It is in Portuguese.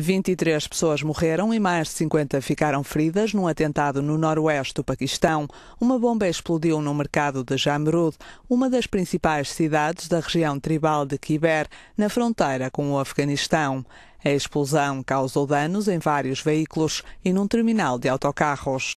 23 pessoas morreram e mais de 50 ficaram feridas num atentado no noroeste do Paquistão. Uma bomba explodiu no mercado de Jamrud, uma das principais cidades da região tribal de Kiber, na fronteira com o Afeganistão. A explosão causou danos em vários veículos e num terminal de autocarros.